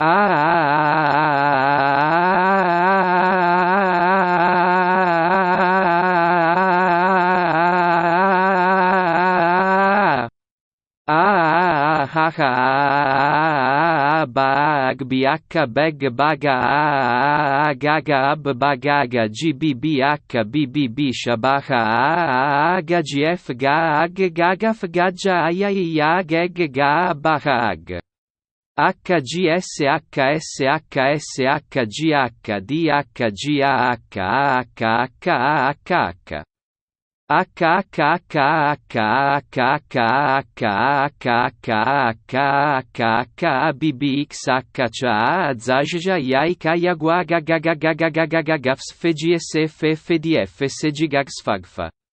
bag biaka beg baga gaga bagaga gbibiaka bbb shabaha gagf gag gagaf gaja ayaya gag gabahag HGSHSHSHSHGHDHGAHAHAHAHAHAHAH HHHHHHHHHHHHHHHHHHBBXHCHA Zajaja Jaika Jaguaga Gagagagagagagagafsfegsffdfsgagfagfa